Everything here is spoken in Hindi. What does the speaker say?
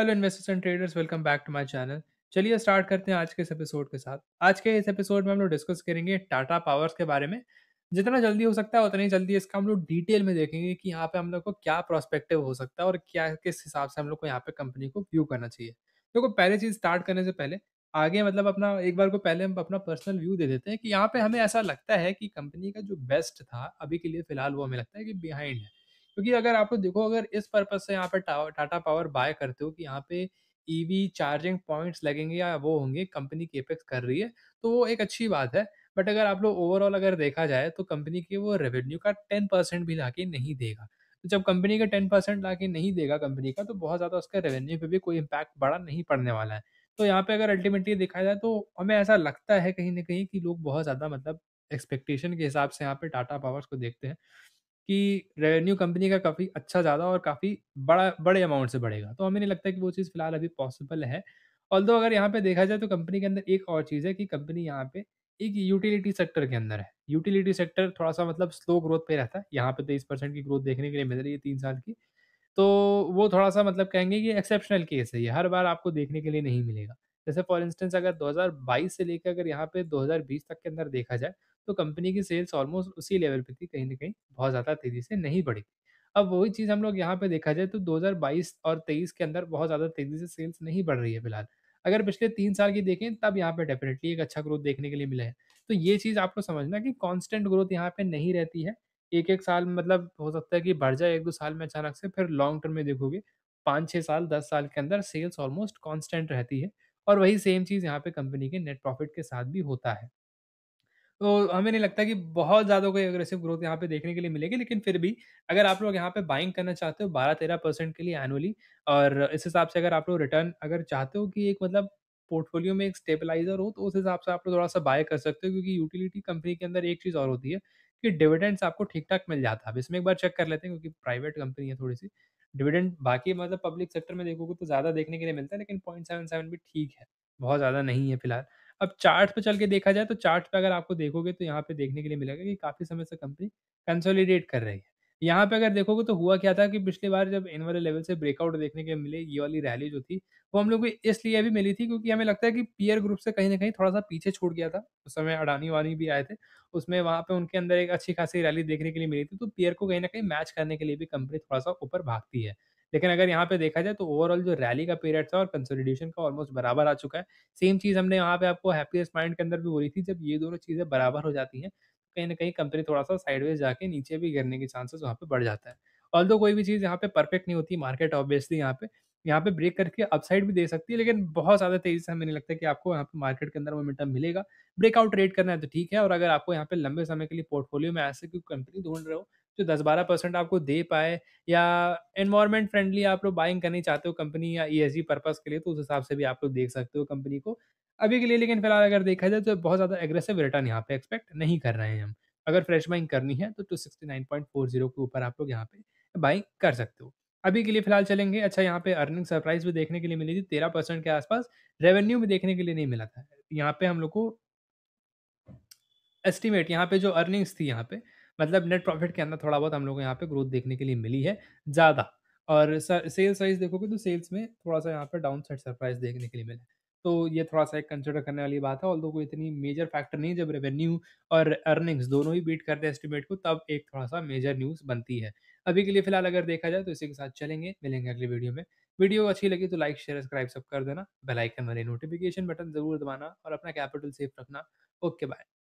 Hello investors and traders welcome back to my channel चलिए स्टार्ट करते हैं आज के इस एपिसोड के साथ आज के इस एपिसोड में हम लोग डिस्कस करेंगे टाटा पावर्स के बारे में जितना जल्दी हो सकता है उतना ही जल्दी इसका हम लोग डिटेल में देखेंगे कि यहाँ पे हम लोग को क्या प्रोस्पेक्टिव हो सकता है और क्या किस हिसाब से हम लोग को यहाँ पे कंपनी को व्यू करना चाहिए देखो तो पहले चीज़ स्टार्ट करने से पहले आगे मतलब अपना एक बार को पहले हम अपना पर्सनल व्यू दे देते हैं कि यहाँ पे हमें ऐसा लगता है कि कंपनी का जो बेस्ट था अभी के लिए फिलहाल वो हमें लगता है कि बिहाइंड है क्योंकि अगर आप देखो अगर इस पर्पज से यहाँ पे टाटा पावर बाय करते हो कि यहाँ पे ईवी चार्जिंग पॉइंट्स लगेंगे या वो होंगे कंपनी केपेक्स कर रही है तो वो एक अच्छी बात है बट अगर आप लोग ओवरऑल अगर देखा जाए तो कंपनी के वो रेवेन्यू का टेन परसेंट भी लाके नहीं देगा तो जब कंपनी का टेन परसेंट ला नहीं देगा कंपनी का तो बहुत ज़्यादा उसका रेवेन्यू पे भी कोई इम्पैक्ट बड़ा नहीं पड़ने वाला है तो यहाँ पे अगर अल्टीमेटली देखा जाए तो हमें ऐसा लगता है कहीं ना कहीं कि लोग बहुत ज़्यादा मतलब एक्सपेक्टेशन के हिसाब से यहाँ पे टाटा पावर्स को देखते हैं कि रेवेन्यू कंपनी का काफ़ी अच्छा ज़्यादा और काफ़ी बड़ा बड़े अमाउंट से बढ़ेगा तो हमें नहीं लगता कि वो चीज़ फ़िलहाल अभी पॉसिबल है ऑल अगर यहाँ पे देखा जाए तो कंपनी के अंदर एक और चीज़ है कि कंपनी यहाँ पे एक यूटिलिटी सेक्टर के अंदर है यूटिलिटी सेक्टर थोड़ा सा मतलब स्लो ग्रोथ पे रहता है यहाँ पे तेईस परसेंट की ग्रोथ देखने के लिए मिल रही है तीन साल की तो वो थोड़ा सा मतलब कहेंगे कि एक्सेप्शनल केस है ये हर बार आपको देखने के लिए नहीं मिलेगा जैसे फॉर इंस्टेंस अगर 2022 से लेकर अगर यहाँ पे 2020 तक के अंदर देखा जाए तो कंपनी की सेल्स ऑलमोस्ट उसी लेवल पे थी कहीं ना कहीं बहुत ज़्यादा तेज़ी से नहीं बढ़ी थी अब वही चीज़ हम लोग यहाँ पे देखा जाए तो 2022 और 23 के अंदर बहुत ज़्यादा तेज़ी से सेल्स नहीं बढ़ रही है फिलहाल अगर पिछले तीन साल की देखें तब यहाँ पे डेफिनेटली एक अच्छा ग्रोथ देखने के लिए मिला है तो ये चीज़ आपको समझना कि कांस्टेंट ग्रोथ यहाँ पे नहीं रहती है एक एक साल मतलब हो सकता है कि बढ़ जाए एक दो साल में अचानक से फिर लॉन्ग टर्म में देखोगे पाँच छः साल दस साल के अंदर सेल्स ऑलमोस्ट कॉन्स्टेंट रहती है और वही सेम चीज़ यहाँ पे कंपनी के नेट प्रॉफिट के साथ भी होता है तो हमें नहीं लगता कि बहुत ज़्यादा कोई अग्रेसिव ग्रोथ यहाँ पे देखने के लिए मिलेगी लेकिन फिर भी अगर आप लोग यहाँ पे बाइंग करना चाहते हो बारह तेरह परसेंट के लिए एनुअली और इस हिसाब से अगर आप लोग रिटर्न अगर चाहते हो कि एक मतलब पोर्टफोलियो में एक स्टेबलाइजर हो तो उस हिसाब से आप लोग थोड़ा सा बाय कर सकते हो क्योंकि यूटिलिटी कंपनी के अंदर एक चीज़ और होती है कि डिविडेंड्स आपको ठीक ठाक मिल जाता है अब इसमें एक बार चेक कर लेते हैं क्योंकि प्राइवेट कंपनी है थोड़ी सी डिविडेंड बाकी मतलब पब्लिक सेक्टर में देखोगे तो ज़्यादा देखने के लिए मिलता है लेकिन पॉइंट सेवन सेवन भी ठीक है बहुत ज़्यादा नहीं है फिलहाल अब चार्ट पे चल के देखा जाए तो चार्ट पे अगर आपको देखोगे तो यहाँ पे देखने के लिए मिलेगा कि काफ़ी समय से कंपनी कंसोलिडेट कर रही है यहाँ पे अगर देखोगे तो हुआ क्या था कि पिछली बार जब इन वाले लेवल से ब्रेकआउट देखने के मिले ये वाली रैली जो थी वो हम लोग को इसलिए भी मिली थी क्योंकि हमें लगता है कि पीयर ग्रुप से कहीं ना कहीं थोड़ा सा पीछे छूट गया था उस समय अडानी वानी भी आए थे उसमें वहाँ पे उनके अंदर एक अच्छी खासी रैली देखने के लिए मिली थी तो पीयर को कहीं ना कहीं मैच करने के लिए भी कंपनी थोड़ा सा ऊपर भागती है लेकिन अगर यहाँ पे देखा जाए तो ओवरऑल जो रैली का पीरियड था और कंसोलिडेशन का ऑलमोस्ट बराबर आ चुका है सेम चीज़ हमने यहाँ पे आपको हैप्पीएस्ट माइंड के अंदर भी बोली थी जब ये दोनों चीज़ें बराबर हो जाती हैं कहीं ना कहीं कंपनी थोड़ा सा साइडवेज जाके नीचे भी गिरने के चांसेस वहाँ पे बढ़ जाता है ऑल कोई भी चीज़ यहाँ पे परफेक्ट नहीं होती मार्केट ऑब्वियसली यहाँ पे यहाँ पे ब्रेक करके अपसाइड भी दे सकती है लेकिन बहुत ज़्यादा तेज़ी से हमें नहीं लगता कि आपको यहाँ पे मार्केट के अंदर मोमेंटम मिलेगा ब्रेकआउट रेट करना है तो ठीक है और अगर आपको यहाँ पे लंबे समय के लिए पोर्टफोलियो में ऐसे कोई कंपनी ढूंढ रहे हो जो दस बारह परसेंट आपको दे पाए या इन्वायरमेंट फ्रेंडली आप लोग बाइंग करनी चाहते हो कंपनी या ई e पर्पज़ के लिए तो उस हिसाब से भी आप लोग देख सकते हो कंपनी को अभी के लिए लेकिन फिलहाल अगर देखा जाए तो बहुत ज़्यादा एग्रेसिव रिटर्न यहाँ पे एक्सपेक्ट नहीं कर रहे हैं हम अगर फ्रेश बाइंग करनी है तो two sixty nine point four zero के ऊपर आप लोग यहाँ पे बाइंग कर सकते हो अभी के लिए फिलहाल चलेंगे अच्छा यहाँ पे अर्निंग सरप्राइज भी देखने के लिए मिली थी तेरह परसेंट के आसपास रेवेन्यू भी देखने के लिए नहीं मिला था यहाँ पे हम लोग को एस्टिमेट यहाँ पे जो अर्निंग्स थी यहाँ पे मतलब नेट प्रॉफ़िट के अंदर थोड़ा बहुत हम लोग को यहाँ पे ग्रोथ देखने के लिए मिली है ज़्यादा और सेल्स वाइज़ देखोगे तो सेल्स में थोड़ा-सा यहाँ पे डाउन साइड सरप्राइज़ देखने के लिए मिला। तो ये थोड़ा-सा एक कंसिडर करने वाली बात है और कोई इतनी मेजर फैक्टर नहीं जब रेवेन्यू और अर्निंग्स दोनों ही बीट करते हैं एस्टिमेट को तब एक थोड़ा-सा मेजर न्यूज़ बनती है। अभी के लिए फ़िलहाल अगर देखा जाए तो इसी के साथ चलेंगे, मिलेंगे अगली वीडियो में। वीडियो अच्छी लगी तो लाइक, शेयर, सब्सक्राइब सब कर देना, बेल आइकन वाले नोटिफ़िकेशन बटन ज़रूर दबाना और अपना कैपिटल सेफ रखना। Okay bye.